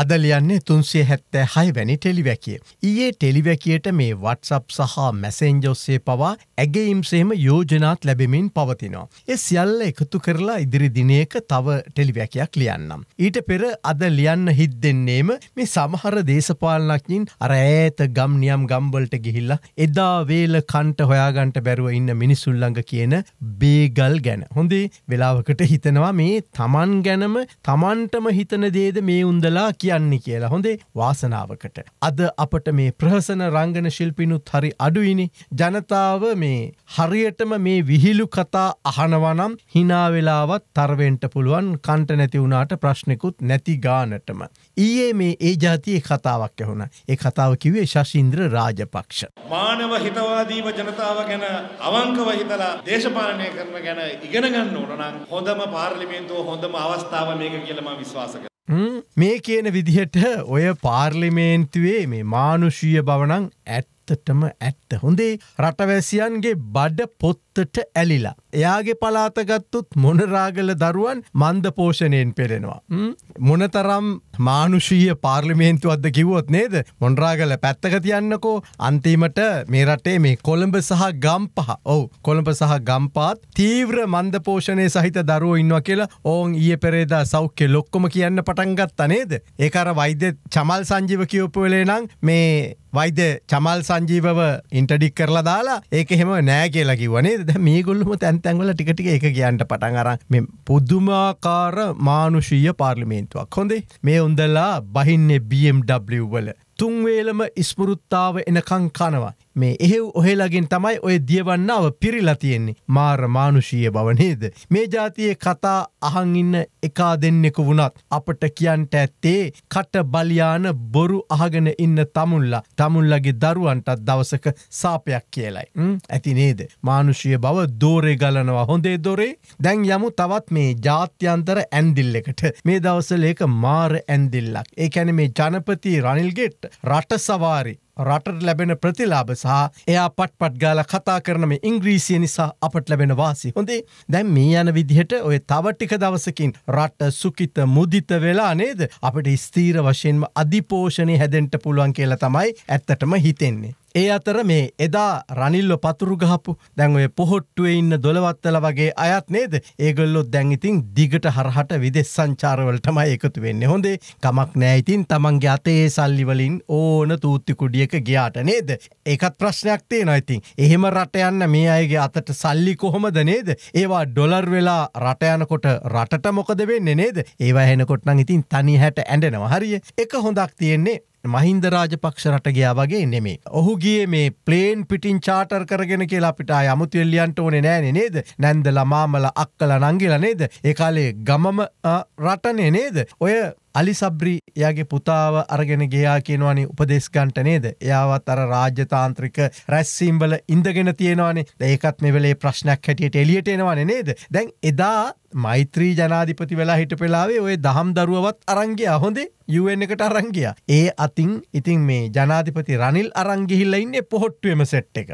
අදලියන්නේ තුන්සේ හැත්තෑ හය වැනි ටෙලිවැකිය. ඊයේ ටෙලිවැකියට මේ වටසප් සහ මැසෙන්ජොස්සේ පවා ඇගේම්සේම යෝජනාත් ලැබෙමින් පවතිනවා. එ සියල්ල එකතු කරලා ඉදිරි දිනයක තව ටෙලිවැකයක් ලියන්නම්. ඊට පෙර අද ලියන්න හිත් දෙන්නේම මේ සමහර දේශපාලනක්ඥින් අර ඇත ගම් නියම් ගම්බලට ගිහිල්ලා එදා වේල කන්ට හොයාගන්ට බැරුව ඉන්න මිනිසුල්ලඟ කියන බේගල් ගැන. හොඳේ වෙලාවකට හිතනවා මේ තමන් ගැනම තමන්ටම හිතන දේද මේ උන්දලා කිය. කියන්නේ කියලා හොඳේ වාසනාවකට. අද අපට මේ ප්‍රහසන රංගන ශිල්පිනුත් හරි අඩුයිනි ජනතාව මේ හරියටම මේ විහිලු කතා අහනවනම් හිනාවෙලාවත් තරවෙන්ට පුළුවන් කන්ට නැති වුණාට ප්‍රශ්නෙකුත් නැති ගානටම. ඊයේ මේ ඒ ජාතියේ කතාවක් ඇහුණ ඒ කතාව කිවේ ශශීන්ද්‍ර රාජපක්ෂ. මානව හිතවාදීව ජනතාව ගැන අවංකව හිතලා දේශපාලනය කරන ගැන ඉගෙනගන්න ඕනනම් හොඳම පාර්ලිමේන්තුව හොඳම අවස්ථාව මේක කියලම විශ්වාසක. මේ කියන විදිහට ඔය පාර්ලිමේන්තුවේ මේ මානුෂීය බවනං ඇත්ත ඇත්තටම ඇත්ත. හොඳේ රටවැසියන්ගේ බඩ පොත්තට ඇලිලා. එයාගේ පලාතගත්තුත් මොනරාගල දරුවන් මන්ද පෝෂණයෙන් පෙරෙනවා. මොනතරම් මානුෂීය පාර්ලිමේන්තුවද කිවොත් නේද මොන්රාගල පැත්තක තියන්නකෝ අන්තිමට මේ රටේ මේ කොළඹ සහ ගම්පහ ඔවු කොළඹ සහ ගම්පාත් තීව්‍ර මන්ද පෝෂණය සහිත දරුව ඉන්නවා කියලා ඕන් ඒ පෙරේදා සෞඛ්‍ය ලොක්කොම කියන්න පටන්ගත් අනේද. ඒකර වෛද්‍ය චමල් සංජීව කියවපු වෙලේ නම් මේ වෛද්‍ය චමල් සංජීවව ඉන්ටඩික් කරලා දාලා ඒක හෙම නෑ කියලා කිවනේ ද මේගුල්ලම තැන්තැන්වල ටිකටික එක කියන්ට පටන් අර මෙ පුදුමාකාර මානුෂීය පාර්ලිමේන්තුවක් හොඳේ මේ උන්දල්ලා බහින්නේ BMW වල තුන්වේලම ඉස්පුරුත්තාව එනකං කනවා මේ එහෙව් ඔහෙලගින් තමයි ඔය දියවන්නාව පිරිලා තියෙන්නේ මාර මානුෂීය බවනේද. මේ ජාතියේ කතා අහන් ඉන්න එකා දෙන්නෙකු වුණත් අපට කියන්ට ඇත්තේ කට බලියාන බොරු අහගෙන ඉන්න තමුල්ලා තමුල්ලගේ දරුවන්ටත් දවසක සාපයක් කියලයි. ඇති නේද. මානුෂය බව දෝරේ ගලනවා හොඳේ දොරේ දැන් යමු තවත් මේ ජාත්‍යන්තර ඇන්දිල්ලෙකට මේ දවසල ඒක මාර ඇන්දිල්ලක්. ඒ ඇන මේ ජනපති රනිල්ගෙට් රට සවාරි රටට ලැබෙන ප්‍රතිලාබ සහ එයා පට්පට් ගාල කතා කරනම ඉංග්‍රීසිය නිසා අපට ලැබෙන වාසි හොඳේ දැන් මේ යන විදිහට ඔය තවටික දවසකින් රට සුකිත මුදිත වෙලා නේද අපට ස්තීර වශයෙන්ම අධිපෝෂණය හැදෙන්ට පුළුවන් කියලා තමයි ඇත්තටම හිතෙන්නේ. ඒ අතර මේ එදා රනිල්ල පතුරු ගහපු දැන් ඔය පොහොට්ටුවේ ඉන්න දොළවත්තල වගේ අයත් නේද ඒගොල්ලො දැන් ඉතින් දිගට හරහට විදෙස් සංචාරවලටම එකතු වෙන්න හොඳේ කමක් නෑඉතින් තමන්ගේ අතයේ සල්ලිවලින් ඕන තූත්තිකුඩියක ගියාට නේද ඒකත් ප්‍රශ්නයක් තේ නොයිතින් එහෙම රට යන්න මේ අයගේ අතට සල්ලි කොහොමද නේද ඒවා ඩොලර් වෙලා රටයනකොට රටට මොකද වෙන්න නේද ඒවා හෙනකොට්නං ඉතින් තනි හැට ඇඩෙනවා හරිය එක හොඳක් තියෙන්නේ මහින්ද රාජපක්ෂ රට ගියා වගේ නෙමේ. ඔහු ගිය මේ ප්ලේන් පිටින් චාටර් කරගෙන කියලා අපිට අමුතුවෙල්ලියන්ට ඕනේ නෑනේ නේද නැන්දල මාමල අක්කල නංගිල නේද ඒකාලේ ගමම රටනේ නේද ඔය අලි සබ්‍රි එයාගේ පුතාව අරගෙන ගයා කියනවානි උපදේශකන්ට නේද එයාවත් අර රාජ්‍යතාන්ත්‍රික රැස්සීම්බල ඉඳගෙන තියෙනවානේ ඒකත් මෙ වෙලේ ප්‍රශ්නයක් හැටියට එලියට එනවාන නේද දැන් එදා මෛත්‍රී ජනාධිපති වෙලා හිට පෙලාවේ ඔය දහම් දරුවවත් අරංගේ හොඳේ යුවෙන් එකට අරංගිය ඒ අතින් ඉතින් මේ ජනාධිපති රනිල් අරංගිහිල්ල ඉන්නේ පොහොට්ටුවම සෙට් එක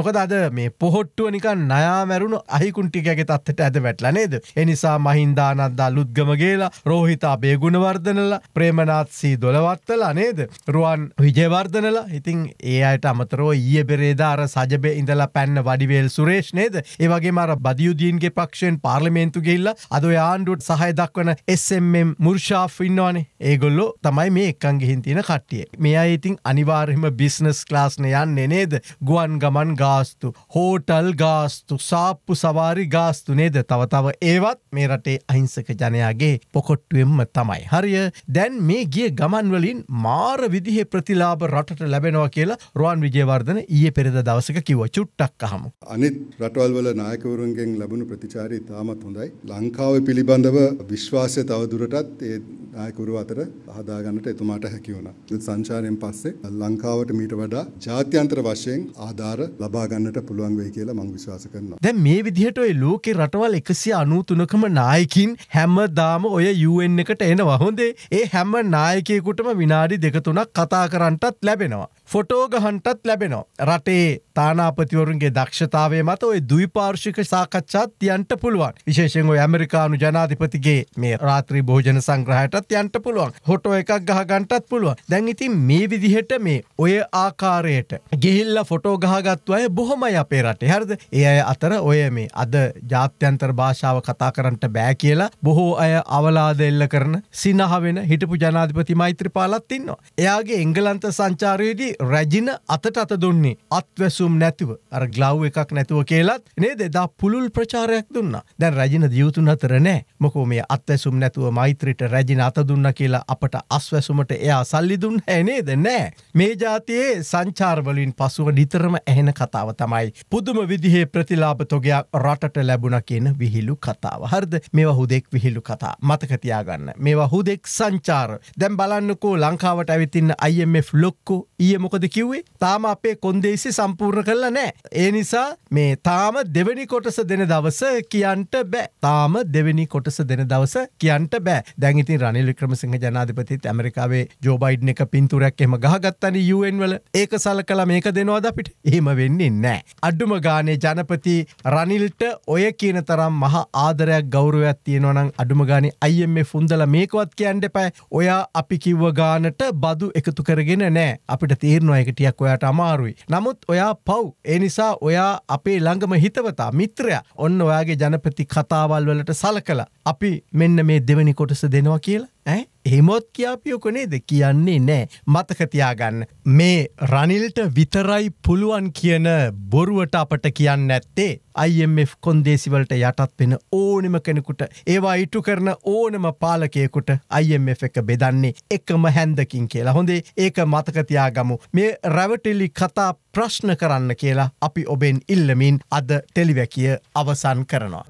මොකද අද මේ පොහොට්ටුව නිකන් නයාමැරුණු අහිකුන්ටිකගේ තත්වට ඇද වැටල නේද එනිසා මහින්දානද්දා ලුද්ගමගේලා රෝහිතා බේගුණව විජේවර්ධනල ප්‍රේමනාත්සී දොළවත්තල නේද රුවන් විජේවර්ධනල ඉතින් ඒ අයට අමතරෝ ඊය බෙරේදාර සජබ ඉඳලා පැන්න වඩිවේල් සුරේෂ් නේද ඒවගේ මර බදියුදීන්ගේ පක්ෂයෙන් පාර්ලිමේන්තු ගෙල්ල අද යාන්ඩුට් සහය දක්වන එස්ම් මුර්ෂා ෆින්නවානේ ඒගොල්ලෝ තමයි මේ එක්කන් ගිහින්තින කට්ටිය මේ අයිඉතින් අනිවාර්හෙම බිස්නස් ලාස්න යන්නේ නේද ගුවන් ගමන් ගාස්තු හෝටල් ගාස්තු සාප්පු සවාරි ගාස්තු නේද තවතාව ඒවත් මේ රටේ අහිංසක ජනයාගේ පොකොට්ටුවෙන්ම තමයි හරිය දැන් මේ ගිය ගමන්වලින් මාර විදිහ ප්‍රතිලාබ රටට ලැබෙනවා කියලා රුවන් විජයවර්ධන ඊය පෙරද දවසක කිව චුට්ටක් අහමු. අනිත් රටවල්වල නායකවරුන්ගෙන් ලැබුණු ප්‍රතිචාරය ඉතාමත් හොඳයි. ලංකාව පිළිබඳව විශ්වාසය තවදුරටත් ඒ නායකවරු අතර හදාගන්නට එතුමාට හැකි වුණා. සංචාරයෙන් පස්සේ ලංකාවට මීට වඩා ජාත්‍යන්තර වශයෙන් ආධාර ලබා ගන්නට පුළුවන් වෙයි කියලා මම විශ්වාස කරනවා. දැන් මේ විදිහට ඔය ලෝකේ රටවල් 193කම නායකින් හැමදාම ඔය UN එකට එනවා. හොඳේ ඒ හැම නායකයෙකුටම විනාඩි දෙක තුනක් කතා කරන්නටත් ලැබෙනවා. ෆොටෝගහන්ටත් ලැබෙනවා. රටේ තානාපතිවරුන්ගේ දක්ෂතාවේ මත ඔය දවිපාර්ශික සාකච්ඡාත් යන්ට පුළුවන් විශේෂෙන් ඔය ඇමරිකානු ජනාධිපතිගේ මේ රාත්‍රී භෝජන සංග්‍රහයටත් යන්ට පුළුවන් හොට එකක් ගහගන්ටත් පුළුවන් දැන් ඉතින් මේ විදිහට මේ ඔය ආකාරයට ගිහිල්ල ෆොටෝ ගහගත්තු අය බොහොමයි අපේ රටේ හරිද ඒ අය අතර ඔය මේ අද ජාත්‍යන්තර භාෂාව කතා කරන්නට බෑ කියලා බොහෝ අය අවලාද එල්ල කරන සිනහ වෙන හිටපු ජනාධිපති මෛත්‍රපාලත් ඉන්නවා එයාගේ එංගලන්ත සංචාරයේදී රැජින අතට අත දුන්නේ අත්වැසුම් නැතිව අර ග්ලව් එකක් නැතුව කියලත් නේ දෙදා පුළුල් ප්‍රචාරයක් දුන්න දැන් රජින දියුතුන් අතර නෑ මොකෝ මේ අත්වැසුම් නැතුව මෛත්‍රට රැජින අත දුන්න කියලා අපට අස්වැසුමට එයා සල්ලි දුන්න ඇනේද නෑ මේ ජාතියේ සංචාර්වලින් පසුව නිතරම ඇහෙන කතාව තමයි පුදුම විදිහේ ප්‍රතිලාභ තොගයක් රටට ලැබුණ කියන විහිලු කතාව හරද මේවා හුදෙක් විහිලු කතා මතකතියාගන්න මේවා හුදෙක් සංචාර දැම් බලන්නකෝ ලංකාවට ඇවිතින්න අයම ලොක්කු ඊයමක මොකද කිව්වේ තාම අපේ කොන්දේසි සම්පූර්ණ කරලා නෑ. ඒ නිසා මේ තාම දෙවැනි කොටස දෙන දවස කියන්ට බෑ තාම දෙවැනි කොටස දෙන දවස කියන්ට බෑ දැන්ඉති රනිල් ක්‍රමසිංහ ජනාධපතිත් ඇමරිකාවේ ජෝබයිඩ් එක පින්තුරක් එම ගහගත්තන යුවෙන් වල ඒක සල කලා මේක දෙනවාද අපිට එහෙම වෙන්නේ නෑ. අඩ්ඩුම ගානේ ජනපති රනිල්ට ඔය කියන තරම් මහ ආදරයක් ගෞරවයක් තියෙනවනම් අඩුම ගානේ අයිම ෆුන්දල මේකවත් කියන්න එපෑ ඔයා අපි කිව්ව ගානට බදු එකතු කරගෙන නෑ අපිට තිය තීරණයකටියක් ඔයාට අමාරුයි. නමුත් ඔයා පව් එනිසා ඔයා අපේ ළඟම හිතවතා මිත්‍රය ඔන්න ඔයාගේ ජනපති කතාවල් වලට සල කළ අපි මෙන්න මේ දෙවැනි කොටස දෙනවා කියලා එහෙමොත් කියාපියොක නේද කියන්නේ නෑ මතකතියාගන්න. මේ රනිල්ට විතරයි පුළුවන් කියන බොරුවට අපට කියන්න ඇත්තේ. IMF කොන්දේසිවලට යටත් වෙන ඕනෙම කෙනෙකුට ඒවා ඉටු කරන ඕනම පාලකයෙකුට IMF එක බෙදන්නේ එකම හැන්දකින් කියලා හොඳේ ඒක මතකතියාගමු. මේ රැවටෙලි කතා ප්‍රශ්න කරන්න කියලා අපි ඔබෙන් ඉල්ලමින් අද ටෙලිවැකිය අවසන් කරනවා.